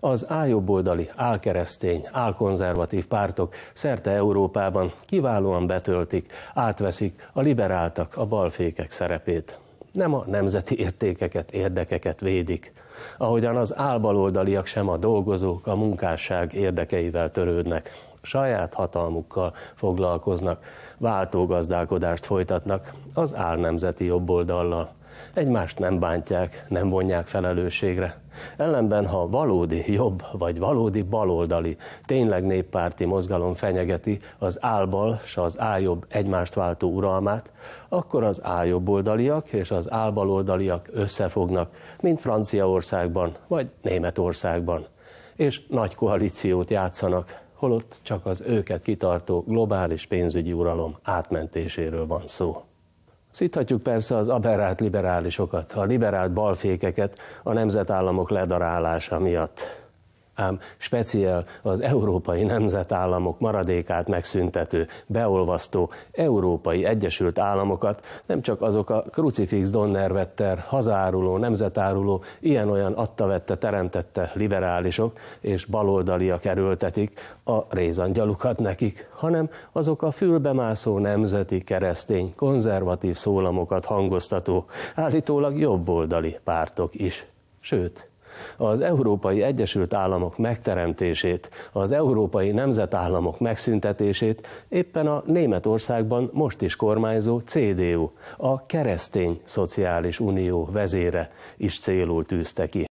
Az áljobboldali, álkeresztény, álkonzervatív pártok szerte Európában kiválóan betöltik, átveszik a liberáltak, a balfékek szerepét. Nem a nemzeti értékeket, érdekeket védik, ahogyan az álbaloldaliak sem a dolgozók, a munkásság érdekeivel törődnek saját hatalmukkal foglalkoznak, váltógazdálkodást folytatnak az álnemzeti jobboldallal. Egymást nem bántják, nem vonják felelősségre. Ellenben, ha valódi jobb vagy valódi baloldali, tényleg néppárti mozgalom fenyegeti az álbal s az áljobb egymást váltó uralmát, akkor az áljobboldaliak és az álbaloldaliak összefognak, mint Franciaországban vagy Németországban, és nagy koalíciót játszanak holott csak az őket kitartó globális pénzügyi uralom átmentéséről van szó. Szíthatjuk persze az aberrált liberálisokat, a liberált balfékeket a nemzetállamok ledarálása miatt ám speciál az európai nemzetállamok maradékát megszüntető, beolvasztó európai Egyesült Államokat nem csak azok a krucifix donnervetter, hazáruló, nemzetáruló, ilyen-olyan adta-vette, teremtette liberálisok és baloldaliak erőltetik a rézangyalukat nekik, hanem azok a fülbemászó nemzeti keresztény, konzervatív szólamokat hangoztató, állítólag jobboldali pártok is. Sőt, az Európai Egyesült Államok megteremtését, az Európai Nemzetállamok megszüntetését éppen a Németországban most is kormányzó CDU, a Keresztény Szociális Unió vezére is célul tűzte ki.